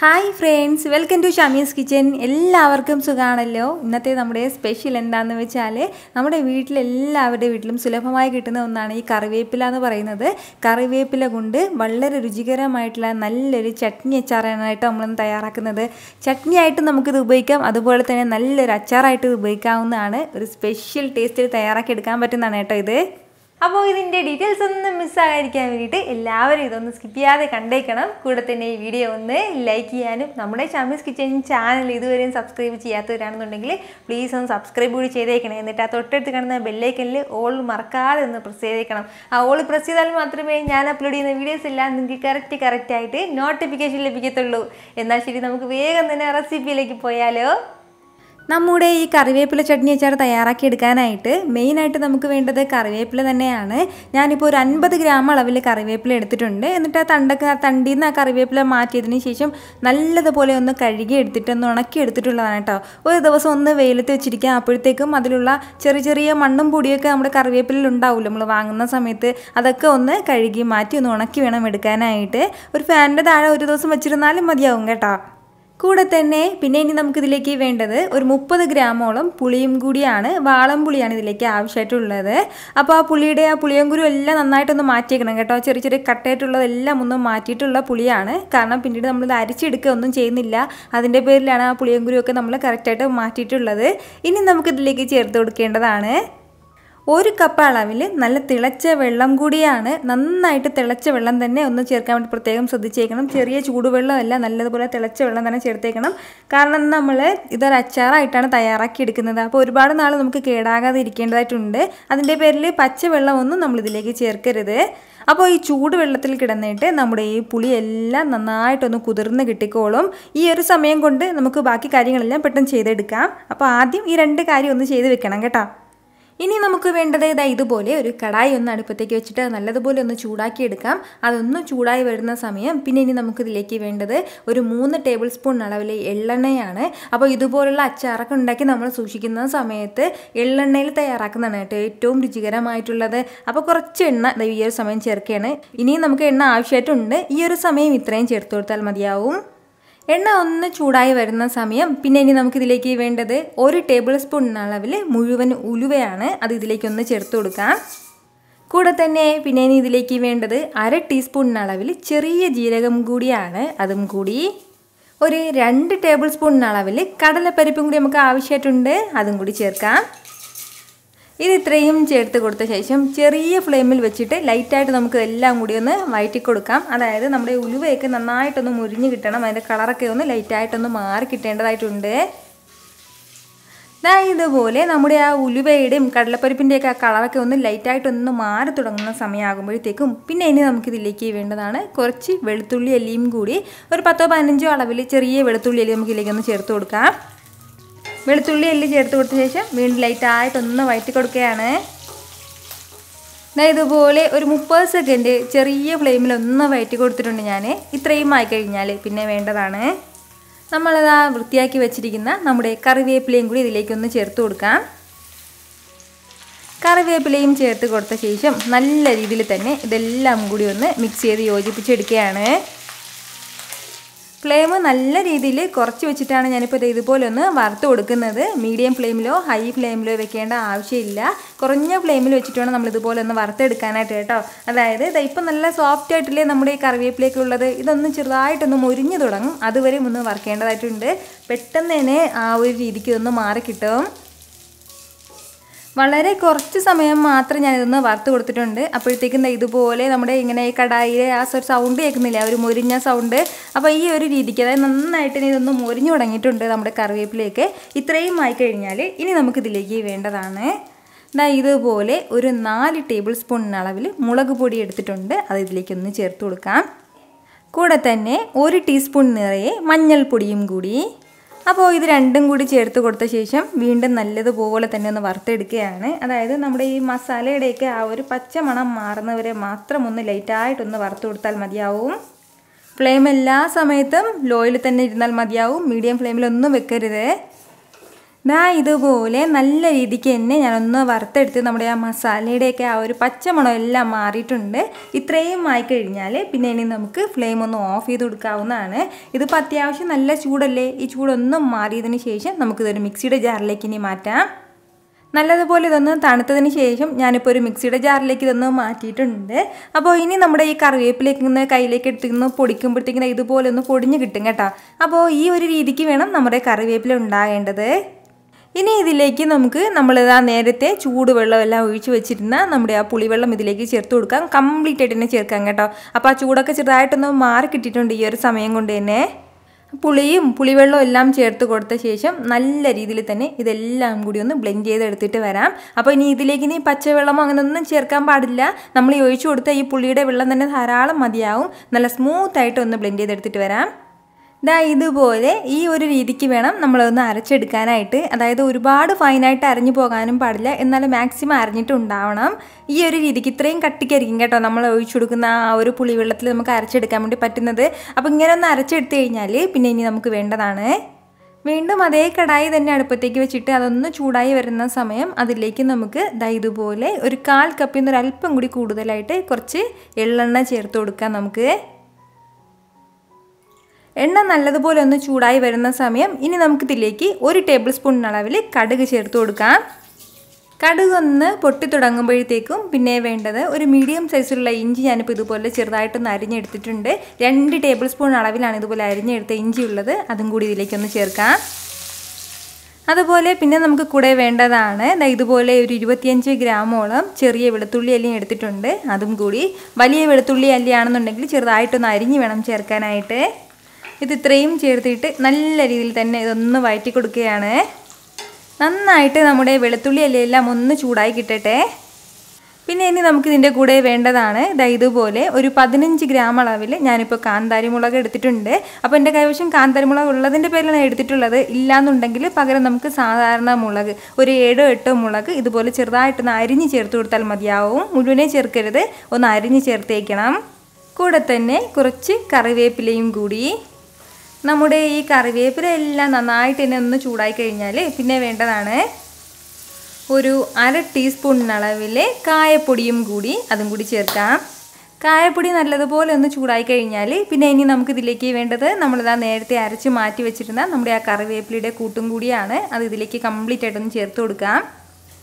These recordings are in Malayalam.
hi friends welcome to Shamees kitchen എല്ലാവർക്കും സുഖമാണല്ലോ ഇന്നത്തെ നമ്മുടെ സ്പെഷ്യൽ എന്താണെന്ന് വെച്ചാൽ നമ്മുടെ വീട്ടിലെല്ലാവരുടെ വീട്ടിലും സുലഭമായി കിട്ടുന്ന ഒന്നാണ് ഈ കറിവേപ്പില എന്ന് പറയുന്നത് കറിവേപ്പില കൊണ്ട് വളരെ രുചികരമായിട്ടുള്ള നല്ലൊരു ചട്നി അച്ചാറാനായിട്ട് നമ്മളൊന്ന് തയ്യാറാക്കുന്നത് ചട്നി ആയിട്ട് നമുക്കിത് ഉപയോഗിക്കാം അതുപോലെ തന്നെ നല്ലൊരു അച്ചാറായിട്ട് ഉപയോഗിക്കാവുന്നതാണ് ഒരു സ്പെഷ്യൽ ടേസ്റ്റിൽ തയ്യാറാക്കി എടുക്കാൻ പറ്റുന്നതാണ് കേട്ടോ ഇത് അപ്പോൾ ഇതിൻ്റെ ഡീറ്റെയിൽസ് ഒന്നും മിസ്സാകാതിരിക്കാൻ വേണ്ടിയിട്ട് എല്ലാവരും ഇതൊന്ന് സ്കിപ്പ് ചെയ്യാതെ കണ്ടേക്കണം കൂടെ തന്നെ ഈ വീഡിയോ ഒന്ന് ലൈക്ക് ചെയ്യാനും നമ്മുടെ ഷമീസ് കിച്ചൻ ചാനൽ ഇതുവരെയും സബ്സ്ക്രൈബ് ചെയ്യാത്തവരാണെന്നുണ്ടെങ്കിൽ പ്ലീസ് ഒന്ന് സബ്സ്ക്രൈബ് കൂടി ചെയ്തേക്കണം എന്നിട്ട് ആ തൊട്ടടുത്ത് കാണുന്ന ബെല്ലൈക്കനിൽ ഓൾ മറക്കാതെ ഒന്ന് പ്രസ് ചെയ്തേക്കണം ആ ഓൾ പ്രസ് ചെയ്താൽ മാത്രമേ ഞാൻ അപ്ലോഡ് ചെയ്യുന്ന വീഡിയോസ് എല്ലാം നിങ്ങൾക്ക് കറക്റ്റ് കറക്റ്റായിട്ട് നോട്ടിഫിക്കേഷൻ ലഭിക്കത്തുള്ളൂ എന്നാൽ ശരി നമുക്ക് വേഗം തന്നെ റെസിപ്പിയിലേക്ക് പോയാലോ നമ്മുടെ ഈ കറിവേപ്പില ചട്നി അച്ചാർ മെയിൻ മെയിനായിട്ട് നമുക്ക് വേണ്ടത് കറിവേപ്പില തന്നെയാണ് ഞാനിപ്പോൾ ഒരു അൻപത് ഗ്രാം അളവിൽ കറിവേപ്പില എടുത്തിട്ടുണ്ട് എന്നിട്ട് ആ തണ്ടക്ക് തണ്ടിൽ നിന്ന് ആ കറിവേപ്പില മാറ്റിയതിന് ശേഷം നല്ലതുപോലെ ഒന്ന് കഴുകി എടുത്തിട്ട് ഒന്ന് ഉണക്കി എടുത്തിട്ടുള്ളതാണ് കേട്ടോ ഒരു ദിവസം ഒന്ന് വെയിലത്ത് വെച്ചിരിക്കാം അപ്പോഴത്തേക്കും അതിലുള്ള ചെറിയ ചെറിയ മണ്ണും പൊടിയൊക്കെ നമ്മുടെ കറിവേപ്പിലിൽ ഉണ്ടാവില്ല നമ്മൾ വാങ്ങുന്ന സമയത്ത് അതൊക്കെ ഒന്ന് കഴുകി മാറ്റി ഒന്ന് ഉണക്കി വേണം എടുക്കാനായിട്ട് ഒരു ഫാനിൻ്റെ താഴെ ഒരു ദിവസം വെച്ചിരുന്നാലും മതിയാവും കേട്ടോ കൂടെ തന്നെ പിന്നെ ഇനി നമുക്കിതിലേക്ക് വേണ്ടത് ഒരു മുപ്പത് ഗ്രാമോളം പുളിയും കൂടിയാണ് പുളിയാണ് ഇതിലേക്ക് ആവശ്യമായിട്ടുള്ളത് അപ്പോൾ ആ പുളിയുടെ ആ പുളിയങ്കുരു എല്ലാം നന്നായിട്ടൊന്ന് മാറ്റിയേക്കണം കേട്ടോ ചെറിയ ചെറിയ കട്ടയായിട്ടുള്ളതെല്ലാം ഒന്ന് മാറ്റിയിട്ടുള്ള പുളിയാണ് കാരണം പിന്നീട് നമ്മളിത് അരിച്ചെടുക്കുക ഒന്നും ചെയ്യുന്നില്ല അതിൻ്റെ പേരിലാണ് ആ ഒക്കെ നമ്മൾ കറക്റ്റായിട്ട് മാറ്റിയിട്ടുള്ളത് ഇനി നമുക്കിതിലേക്ക് ചേർത്ത് കൊടുക്കേണ്ടതാണ് ഒരു കപ്പ് അളവിൽ നല്ല തിളച്ച വെള്ളം കൂടിയാണ് നന്നായിട്ട് തിളച്ച വെള്ളം തന്നെ ഒന്ന് ചേർക്കാൻ വേണ്ടി പ്രത്യേകം ശ്രദ്ധിച്ചേക്കണം ചെറിയ ചൂടുവെള്ളമല്ല നല്ലതുപോലെ തിളച്ച വെള്ളം തന്നെ ചേർത്തേക്കണം കാരണം നമ്മൾ ഇതൊരു അച്ചാറായിട്ടാണ് തയ്യാറാക്കി എടുക്കുന്നത് അപ്പോൾ ഒരുപാട് നാൾ നമുക്ക് കേടാകാതെ ഇരിക്കേണ്ടതായിട്ടുണ്ട് അതിൻ്റെ പേരിൽ പച്ച ഒന്നും നമ്മൾ ഇതിലേക്ക് ചേർക്കരുത് അപ്പോൾ ഈ ചൂടുവെള്ളത്തിൽ കിടന്നിട്ട് നമ്മുടെ ഈ പുളിയെല്ലാം നന്നായിട്ടൊന്ന് കുതിർന്ന് കിട്ടിക്കോളും ഈ ഒരു സമയം കൊണ്ട് നമുക്ക് ബാക്കി കാര്യങ്ങളെല്ലാം പെട്ടെന്ന് ചെയ്തെടുക്കാം അപ്പോൾ ആദ്യം ഈ രണ്ട് കാര്യം ഒന്ന് ചെയ്ത് വെക്കണം കേട്ടോ ഇനി നമുക്ക് വേണ്ടത് ഇതാ ഇതുപോലെ ഒരു കടായി ഒന്ന് അടുപ്പത്തേക്ക് വെച്ചിട്ട് നല്ലതുപോലെ ഒന്ന് ചൂടാക്കി എടുക്കാം അതൊന്ന് ചൂടായി വരുന്ന സമയം പിന്നെ ഇനി നമുക്കിതിലേക്ക് വേണ്ടത് ഒരു മൂന്ന് ടേബിൾ സ്പൂൺ അളവിൽ എള്ളെണ്ണയാണ് അപ്പോൾ ഇതുപോലുള്ള അച്ചാറൊക്കെ ഉണ്ടാക്കി നമ്മൾ സൂക്ഷിക്കുന്ന സമയത്ത് എള്ളെണ്ണയിൽ തയ്യാറാക്കുന്നതാണ് കേട്ടോ ഏറ്റവും രുചികരമായിട്ടുള്ളത് അപ്പോൾ കുറച്ച് എണ്ണ ഈ ഒരു സമയം ചേർക്കുകയാണ് ഇനിയും നമുക്ക് എണ്ണ ആവശ്യമായിട്ടുണ്ട് ഈ ഒരു സമയം ഇത്രയും ചേർത്ത് കൊടുത്താൽ മതിയാവും എണ്ണ ഒന്ന് ചൂടായി വരുന്ന സമയം പിന്നെ ഇനി നമുക്കിതിലേക്ക് വേണ്ടത് ഒരു ടേബിൾ സ്പൂൺ അളവിൽ മുഴുവൻ ഉലുവയാണ് അത് ഇതിലേക്കൊന്ന് ചേർത്ത് കൊടുക്കാം കൂടെ തന്നെ പിന്നെ ഇനി ഇതിലേക്ക് വേണ്ടത് അര ടീസ്പൂൺ അളവിൽ ചെറിയ ജീരകം കൂടിയാണ് അതും കൂടി ഒരു രണ്ട് ടേബിൾ സ്പൂൺ അളവിൽ കടലപ്പരിപ്പും കൂടി നമുക്ക് ആവശ്യമായിട്ടുണ്ട് അതും കൂടി ചേർക്കാം ഇത് ഇത്രയും ചേർത്ത് കൊടുത്ത ശേഷം ചെറിയ ഫ്ലെയിമിൽ വെച്ചിട്ട് ലൈറ്റായിട്ട് നമുക്ക് എല്ലാം കൂടി ഒന്ന് വഴറ്റി കൊടുക്കാം അതായത് നമ്മുടെ ഉലുവയൊക്കെ നന്നായിട്ടൊന്ന് മുരിഞ്ഞ് കിട്ടണം അതിൻ്റെ കളറൊക്കെ ഒന്ന് ലൈറ്റായിട്ടൊന്ന് മാറി കിട്ടേണ്ടതായിട്ടുണ്ട് ദാ ഇതുപോലെ നമ്മുടെ ആ ഉലുവയുടെയും കടലപ്പരിപ്പിൻ്റെയൊക്കെ ആ കളറൊക്കെ ഒന്ന് ലൈറ്റായിട്ടൊന്ന് മാറി തുടങ്ങുന്ന സമയമാകുമ്പോഴത്തേക്കും പിന്നെ ഇനി നമുക്കിതിലേക്ക് വേണ്ടതാണ് കുറച്ച് വെളുത്തുള്ളി അല്ലിയും കൂടി ഒരു പത്തോ പതിനഞ്ചോ അളവിൽ ചെറിയ വെളുത്തുള്ളി അല്ലി നമുക്കിതിലേക്ക് ഒന്ന് ചേർത്ത് കൊടുക്കാം വെളുത്തുള്ളി എല്ലാം ചേർത്ത് കൊടുത്ത ശേഷം വീണ്ടും ലൈറ്റായിട്ടൊന്ന് വയറ്റി കൊടുക്കുകയാണ് ഇതുപോലെ ഒരു മുപ്പത് സെക്കൻഡ് ചെറിയ ഫ്ലെയിമിൽ ഒന്ന് വയറ്റി കൊടുത്തിട്ടുണ്ട് ഞാൻ ഇത്രയും ആയി കഴിഞ്ഞാൽ പിന്നെ വേണ്ടതാണ് നമ്മളത് ആ വൃത്തിയാക്കി വെച്ചിരിക്കുന്ന നമ്മുടെ കറിവേപ്പിലയും കൂടി ഇതിലേക്കൊന്ന് ചേർത്ത് കൊടുക്കാം കറിവേപ്പിലയും ചേർത്ത് കൊടുത്ത ശേഷം നല്ല രീതിയിൽ തന്നെ ഇതെല്ലാം കൂടി ഒന്ന് മിക്സ് ചെയ്ത് യോജിപ്പിച്ചെടുക്കുകയാണ് ഫ്ലെയിം നല്ല രീതിയിൽ കുറച്ച് വെച്ചിട്ടാണ് ഞാനിപ്പോൾ ഇത് ഇതുപോലെ ഒന്ന് വറുത്ത് കൊടുക്കുന്നത് മീഡിയം ഫ്ലെയിമിലോ ഹൈ ഫ്ലെയിമിലോ വെക്കേണ്ട ആവശ്യമില്ല കുറഞ്ഞ ഫ്ലെയിമിൽ വെച്ചിട്ട് വേണം നമ്മൾ ഇതുപോലെ ഒന്ന് വറുത്തെടുക്കാനായിട്ട് കേട്ടോ അതായത് ഇപ്പം നല്ല സോഫ്റ്റ് ആയിട്ടില്ലേ നമ്മുടെ ഈ കറിവേപ്പിലേക്കുള്ളത് ഇതൊന്ന് ചെറുതായിട്ടൊന്ന് മുരിഞ്ഞു തുടങ്ങും അതുവരെ ഒന്ന് വറുക്കേണ്ടതായിട്ടുണ്ട് പെട്ടെന്ന് തന്നെ ആ ഒരു രീതിക്ക് ഒന്ന് മാറി കിട്ടും വളരെ കുറച്ച് സമയം മാത്രം ഞാനിതൊന്ന് വറുത്ത് കൊടുത്തിട്ടുണ്ട് അപ്പോഴത്തേക്കും ഇതുപോലെ നമ്മുടെ ഇങ്ങനെ ഈ കടായി ആ ഒരു സൗണ്ട് കേൾക്കുന്നില്ല ഒരു മുരിഞ്ഞ സൗണ്ട് അപ്പോൾ ഈ ഒരു രീതിക്ക് അതായത് നന്നായിട്ട് ഇനി ഇതൊന്ന് മുരിഞ്ഞു തുടങ്ങിയിട്ടുണ്ട് നമ്മുടെ കറിവേപ്പിലേക്ക് ഇത്രയും ആയി കഴിഞ്ഞാൽ ഇനി നമുക്കിതിലേക്ക് വേണ്ടതാണ് ഇതാ ഇതുപോലെ ഒരു നാല് ടേബിൾ സ്പൂണിനളവിൽ മുളക് പൊടി എടുത്തിട്ടുണ്ട് അത് ഇതിലേക്കൊന്ന് ചേർത്ത് കൊടുക്കാം കൂടെ തന്നെ ഒരു ടീസ്പൂൺ നിറയെ മഞ്ഞൾപ്പൊടിയും കൂടി അപ്പോൾ ഇത് രണ്ടും കൂടി ചേർത്ത് കൊടുത്ത ശേഷം വീണ്ടും നല്ലതുപോലെ തന്നെ ഒന്ന് വറുത്തെടുക്കുകയാണ് അതായത് നമ്മുടെ ഈ മസാലയുടെയൊക്കെ ആ ഒരു പച്ച മണം മാറുന്നവരെ മാത്രം ഒന്ന് ലൈറ്റായിട്ടൊന്ന് വറുത്ത് കൊടുത്താൽ മതിയാവും ഫ്ലെയിം എല്ലാ സമയത്തും ലോയിൽ തന്നെ ഇരുന്നാൽ മതിയാവും മീഡിയം ഫ്ലെയിമിലൊന്നും വെക്കരുത് ദാ ഇതുപോലെ നല്ല രീതിക്ക് തന്നെ ഞാനൊന്ന് വറുത്തെടുത്ത് നമ്മുടെ ആ മസാലയുടെയൊക്കെ ആ ഒരു പച്ചമണം എല്ലാം മാറിയിട്ടുണ്ട് ഇത്രയും ആയിക്കഴിഞ്ഞാൽ പിന്നെ ഇനി നമുക്ക് ഫ്ലെയിം ഒന്ന് ഓഫ് ചെയ്ത് കൊടുക്കാവുന്നതാണ് ഇതിപ്പോൾ അത്യാവശ്യം നല്ല ചൂടല്ലേ ഈ ചൂടൊന്നും മാറിയതിന് ശേഷം നമുക്കിതൊരു മിക്സിയുടെ ജാറിലേക്ക് ഇനി മാറ്റാം നല്ലതുപോലെ ഇതൊന്ന് തണുത്തതിന് ശേഷം ഞാനിപ്പോൾ ഒരു മിക്സിയുടെ ജാറിലേക്ക് ഇതൊന്ന് മാറ്റിയിട്ടുണ്ട് അപ്പോൾ ഇനി നമ്മുടെ ഈ കറിവേപ്പിലേക്ക് നിന്ന് കയ്യിലേക്ക് എടുത്തിരുന്ന് പൊടിക്കുമ്പോഴത്തേക്കിന് ഇതുപോലെ ഒന്ന് പൊടിഞ്ഞ് കിട്ടും കേട്ടോ അപ്പോൾ ഈ ഒരു രീതിക്ക് വേണം നമ്മുടെ കറിവേപ്പില ഉണ്ടാകേണ്ടത് ഇനി ഇതിലേക്ക് നമുക്ക് നമ്മൾ ആ നേരത്തെ ചൂടുവെള്ളം എല്ലാം ഒഴിച്ച് വെച്ചിരുന്ന നമ്മുടെ ആ പുളിവെള്ളം ഇതിലേക്ക് ചേർത്ത് കൊടുക്കാം കംപ്ലീറ്റ് ആയിട്ട് തന്നെ ചേർക്കാം കേട്ടോ അപ്പോൾ ആ ചൂടൊക്കെ ചെറുതായിട്ടൊന്ന് മാറി കിട്ടിയിട്ടുണ്ട് ഈ ഒരു സമയം കൊണ്ട് തന്നെ പുളിയും പുളിവെള്ളവും എല്ലാം ചേർത്ത് കൊടുത്ത ശേഷം നല്ല രീതിയിൽ തന്നെ ഇതെല്ലാം കൂടി ഒന്ന് ബ്ലെൻഡ് ചെയ്തെടുത്തിട്ട് വരാം അപ്പോൾ ഇനി ഇതിലേക്ക് ഇനി പച്ചവെള്ളമോ അങ്ങനെയൊന്നും ചേർക്കാൻ പാടില്ല നമ്മൾ ഒഴിച്ചു കൊടുത്ത ഈ പുളിയുടെ വെള്ളം തന്നെ ധാരാളം മതിയാവും നല്ല സ്മൂത്തായിട്ട് ഒന്ന് ബ്ലെൻഡ് ചെയ്തെടുത്തിട്ട് വരാം ഇതാ ഇതുപോലെ ഈ ഒരു രീതിക്ക് വേണം നമ്മളൊന്ന് അരച്ചെടുക്കാനായിട്ട് അതായത് ഒരുപാട് ഫൈനായിട്ട് അരഞ്ഞു പോകാനും പാടില്ല എന്നാൽ മാക്സിമം അരഞ്ഞിട്ടുണ്ടാവണം ഈ ഒരു രീതിക്ക് ഇത്രയും കട്ടിക്കായിരിക്കും കേട്ടോ നമ്മൾ ഒഴിച്ചു കൊടുക്കുന്ന ആ ഒരു പുളിവെള്ളത്തിൽ നമുക്ക് അരച്ചെടുക്കാൻ വേണ്ടി പറ്റുന്നത് അപ്പോൾ ഇങ്ങനെ ഒന്ന് അരച്ചെടുത്ത് കഴിഞ്ഞാൽ പിന്നെ ഇനി നമുക്ക് വേണ്ടതാണ് വീണ്ടും അതേ കടായി തന്നെ അടുപ്പത്തേക്ക് വെച്ചിട്ട് അതൊന്ന് ചൂടായി വരുന്ന സമയം അതിലേക്ക് നമുക്ക് ദാ ഇതുപോലെ ഒരു കാൽ കപ്പിൽ നിന്ന് ഒരു അല്പം കൂടി കൂടുതലായിട്ട് കുറച്ച് എള്ളെണ്ണ ചേർത്ത് കൊടുക്കാം നമുക്ക് എണ്ണ നല്ലതുപോലെ ഒന്ന് ചൂടായി വരുന്ന സമയം ഇനി നമുക്ക് ഇതിലേക്ക് ഒരു ടേബിൾ സ്പൂൺ കടുക് ചേർത്ത് കൊടുക്കാം കടുക് ഒന്ന് പൊട്ടി തുടങ്ങുമ്പോഴത്തേക്കും പിന്നെ വേണ്ടത് ഒരു മീഡിയം സൈസിലുള്ള ഇഞ്ചി ഞാനിപ്പോൾ ഇതുപോലെ ചെറുതായിട്ടൊന്ന് അരിഞ്ഞെടുത്തിട്ടുണ്ട് രണ്ട് ടേബിൾ സ്പൂൺ അളവിലാണ് ഇതുപോലെ അരിഞ്ഞെടുത്ത ഇഞ്ചി ഉള്ളത് അതും കൂടി ഇതിലേക്കൊന്ന് ചേർക്കാം അതുപോലെ പിന്നെ നമുക്ക് കൂടെ വേണ്ടതാണ് ഇതുപോലെ ഒരു ഇരുപത്തിയഞ്ച് ഗ്രാമോളം ചെറിയ വെളുത്തുള്ളി അല്ലി എടുത്തിട്ടുണ്ട് അതും കൂടി വലിയ വെളുത്തുള്ളി അല്ലിയാണെന്നുണ്ടെങ്കിൽ ചെറുതായിട്ടൊന്ന് അരിഞ്ഞ് വേണം ചേർക്കാനായിട്ട് ഇത് ഇത്രയും ചേർത്തിട്ട് നല്ല രീതിയിൽ തന്നെ ഇതൊന്ന് വഴറ്റി കൊടുക്കുകയാണ് നന്നായിട്ട് നമ്മുടെ വെളുത്തുള്ളി അല്ലെല്ലാം ഒന്ന് ചൂടായി കിട്ടട്ടെ പിന്നെ ഇനി നമുക്ക് ഇതിൻ്റെ കൂടെ വേണ്ടതാണ് ഇതാ ഇതുപോലെ ഒരു പതിനഞ്ച് ഗ്രാം അളവിൽ ഞാനിപ്പോൾ കാന്താരിമുളക് എടുത്തിട്ടുണ്ട് അപ്പോൾ എൻ്റെ കൈവശം കാന്താരിമുളക് ഉള്ളതിൻ്റെ പേരിലാണ് എടുത്തിട്ടുള്ളത് ഇല്ലാന്നുണ്ടെങ്കിൽ പകരം നമുക്ക് സാധാരണ മുളക് ഒരു ഏഴോ എട്ടോ മുളക് ഇതുപോലെ ചെറുതായിട്ടൊന്ന് അരിഞ്ഞ് ചേർത്ത് കൊടുത്താൽ മതിയാവും മുഴുവനെ ചേർക്കരുത് ഒന്ന് അരിഞ്ഞ് ചേർത്തേക്കണം കൂടെ തന്നെ കുറച്ച് കറിവേപ്പിലയും കൂടി നമ്മുടെ ഈ കറിവേപ്പില എല്ലാം നന്നായിട്ട് തന്നെ ഒന്ന് ചൂടായി കഴിഞ്ഞാൽ പിന്നെ വേണ്ടതാണ് ഒരു അര ടീസ്പൂണിനളവിലെ കായപ്പൊടിയും കൂടി അതും കൂടി ചേർക്കാം കായപ്പൊടി നല്ലതുപോലെ ഒന്ന് ചൂടായി കഴിഞ്ഞാൽ പിന്നെ ഇനി നമുക്ക് ഇതിലേക്ക് വേണ്ടത് നമ്മളിതാ നേരത്തെ അരച്ച് മാറ്റി വെച്ചിരുന്ന നമ്മുടെ ആ കറിവേപ്പിലയുടെ കൂട്ടും കൂടിയാണ് അത് ഇതിലേക്ക് കംപ്ലീറ്റ് ആയിട്ടൊന്ന് ചേർത്ത് കൊടുക്കാം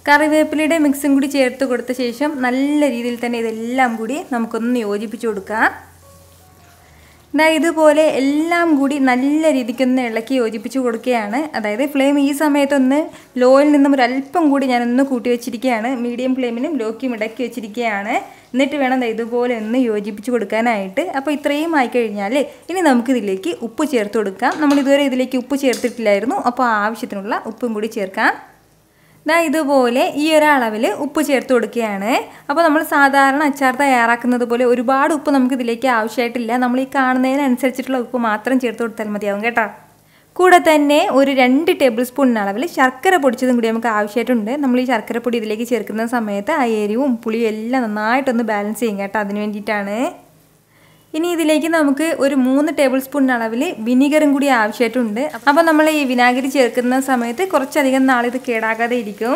കറിവേപ്പിലയുടെ മിക്സും കൂടി ചേർത്ത് കൊടുത്ത ശേഷം നല്ല രീതിയിൽ തന്നെ ഇതെല്ലാം കൂടി നമുക്കൊന്ന് യോജിപ്പിച്ച് കൊടുക്കാം ഇതാ ഇതുപോലെ എല്ലാം കൂടി നല്ല രീതിക്കൊന്ന് ഇളക്കി യോജിപ്പിച്ച് കൊടുക്കുകയാണ് അതായത് ഫ്ലെയിം ഈ സമയത്തൊന്ന് ലോയിൽ നിന്നും ഒരല്പം കൂടി ഞാനൊന്ന് കൂട്ടി വെച്ചിരിക്കുകയാണ് മീഡിയം ഫ്ലെയിമിനും ലോക്കിയും ഇടയ്ക്ക് വെച്ചിരിക്കുകയാണ് എന്നിട്ട് വേണം ഇതുപോലെ ഒന്ന് യോജിപ്പിച്ച് കൊടുക്കാനായിട്ട് അപ്പോൾ ഇത്രയും ആയിക്കഴിഞ്ഞാൽ ഇനി നമുക്കിതിലേക്ക് ഉപ്പ് ചേർത്ത് കൊടുക്കാം നമ്മൾ ഇതുവരെ ഇതിലേക്ക് ഉപ്പ് ചേർത്തിട്ടില്ലായിരുന്നു അപ്പോൾ ആവശ്യത്തിനുള്ള ഉപ്പും കൂടി ചേർക്കാം ഇതാ ഇതുപോലെ ഈ ഒരു അളവിൽ ഉപ്പ് ചേർത്ത് കൊടുക്കുകയാണ് അപ്പോൾ നമ്മൾ സാധാരണ അച്ചാർ തയ്യാറാക്കുന്നത് പോലെ ഒരുപാട് ഉപ്പ് നമുക്ക് ഇതിലേക്ക് ആവശ്യമായിട്ടില്ല നമ്മൾ ഈ കാണുന്നതിനനുസരിച്ചിട്ടുള്ള ഉപ്പ് മാത്രം ചേർത്ത് കൊടുത്താൽ മതിയാവും കേട്ടോ കൂടെ തന്നെ ഒരു രണ്ട് ടേബിൾ സ്പൂണിന് അളവിൽ ശർക്കര പൊടിച്ചതും കൂടി നമുക്ക് ആവശ്യമായിട്ടുണ്ട് നമ്മൾ ഈ ശർക്കര പൊടി ഇതിലേക്ക് ചേർക്കുന്ന സമയത്ത് ആ എരിവും പുളിയും എല്ലാം നന്നായിട്ടൊന്ന് ബാലൻസ് ചെയ്യും കേട്ടോ അതിന് വേണ്ടിയിട്ടാണ് ഇനി ഇതിലേക്ക് നമുക്ക് ഒരു മൂന്ന് ടേബിൾ സ്പൂൺ അളവിൽ വിനീഗറും കൂടി ആവശ്യമായിട്ടുണ്ട് അപ്പോൾ നമ്മൾ ഈ വിനാഗിരി ചേർക്കുന്ന സമയത്ത് കുറച്ചധികം നാളിത് കേടാകാതെ ഇരിക്കും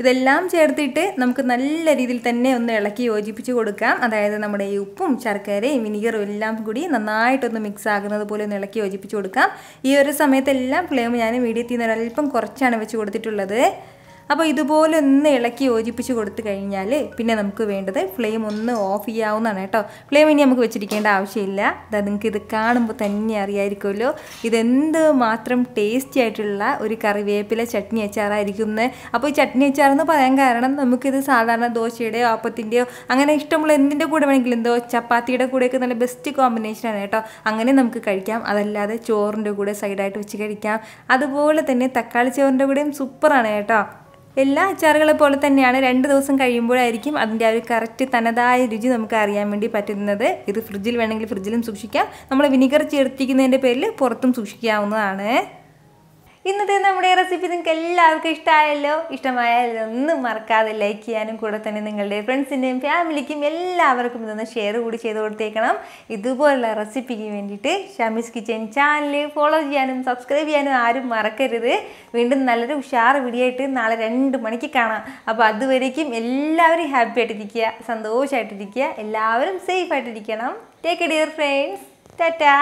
ഇതെല്ലാം ചേർത്തിട്ട് നമുക്ക് നല്ല രീതിയിൽ തന്നെ ഒന്ന് ഇളക്കി യോജിപ്പിച്ച് കൊടുക്കാം അതായത് നമ്മുടെ ഈ ഉപ്പും ശർക്കരയും വിനീഗറും എല്ലാം കൂടി നന്നായിട്ടൊന്ന് മിക്സ് ആകുന്നത് പോലെ ഒന്ന് ഇളക്കി യോജിപ്പിച്ച് കൊടുക്കാം ഈ ഒരു സമയത്തെല്ലാം ഫ്ലെയിം ഞാൻ മീഡിയത്തിൽ നിന്ന് ഒരല്പം കുറച്ചാണ് വെച്ച് കൊടുത്തിട്ടുള്ളത് അപ്പോൾ ഇതുപോലെ ഒന്ന് ഇളക്കി യോജിപ്പിച്ച് കൊടുത്തു കഴിഞ്ഞാൽ പിന്നെ നമുക്ക് വേണ്ടത് ഫ്ലെയിം ഒന്ന് ഓഫ് ചെയ്യാവുന്നതാണ് കേട്ടോ ഫ്ലെയിം ഇനി നമുക്ക് വെച്ചിരിക്കേണ്ട ആവശ്യമില്ല അതാ നിങ്ങൾക്ക് ഇത് കാണുമ്പോൾ തന്നെ അറിയായിരിക്കുമല്ലോ ഇതെന്ത് മാത്രം ടേസ്റ്റി ആയിട്ടുള്ള ഒരു കറിവേപ്പില ചട്നി അച്ചാറായിരിക്കും എന്ന് അപ്പോൾ ഈ ചട്നി അച്ചാർ എന്ന് പറയാൻ കാരണം നമുക്കിത് സാധാരണ ദോശയുടെയോ അപ്പത്തിൻ്റെയോ അങ്ങനെ ഇഷ്ടമുള്ള എന്തിൻ്റെ കൂടെ വേണമെങ്കിലും എന്തോ ചപ്പാത്തിയുടെ കൂടെയൊക്കെ നല്ല ബെസ്റ്റ് കോമ്പിനേഷനാണ് കേട്ടോ അങ്ങനെ നമുക്ക് കഴിക്കാം അതല്ലാതെ ചോറിൻ്റെ കൂടെ സൈഡായിട്ട് വെച്ച് കഴിക്കാം അതുപോലെ തന്നെ തക്കാളി ചോറിൻ്റെ കൂടെയും സൂപ്പറാണ് കേട്ടോ എല്ലാ അച്ചാറുകളെ പോലെ തന്നെയാണ് രണ്ട് ദിവസം കഴിയുമ്പോഴായിരിക്കും അതിൻ്റെ ആ ഒരു കറക്റ്റ് തനതായ രുചി നമുക്ക് അറിയാൻ വേണ്ടി പറ്റുന്നത് ഇത് ഫ്രിഡ്ജിൽ വേണമെങ്കിൽ ഫ്രിഡ്ജിലും സൂക്ഷിക്കാം നമ്മൾ വിനിഗർ ചേർത്തിക്കുന്നതിൻ്റെ പേരിൽ പുറത്തും സൂക്ഷിക്കാവുന്നതാണ് ഇന്നത്തെ നമ്മുടെ റെസിപ്പി നിങ്ങൾക്ക് എല്ലാവർക്കും ഇഷ്ടമായല്ലോ ഇഷ്ടമായാലും ഒന്നും മറക്കാതെ ലൈക്ക് ചെയ്യാനും കൂടെ തന്നെ നിങ്ങളുടെ ഫ്രണ്ട്സിൻ്റെയും ഫാമിലിക്കും എല്ലാവർക്കും ഇതൊന്ന് ഷെയർ കൂടി ചെയ്ത് കൊടുത്തേക്കണം ഇതുപോലുള്ള റെസിപ്പിക്ക് വേണ്ടിയിട്ട് ഷമീസ് കിച്ചൻ ചാനൽ ഫോളോ ചെയ്യാനും സബ്സ്ക്രൈബ് ചെയ്യാനും ആരും മറക്കരുത് വീണ്ടും നല്ലൊരു ഉഷാർ വീഡിയോ ആയിട്ട് നാളെ രണ്ട് മണിക്ക് കാണാം അപ്പോൾ അതുവരേക്കും എല്ലാവരും ഹാപ്പി ആയിട്ടിരിക്കുക സന്തോഷമായിട്ടിരിക്കുക എല്ലാവരും സേഫ് ആയിട്ടിരിക്കണം take a dear friends Tata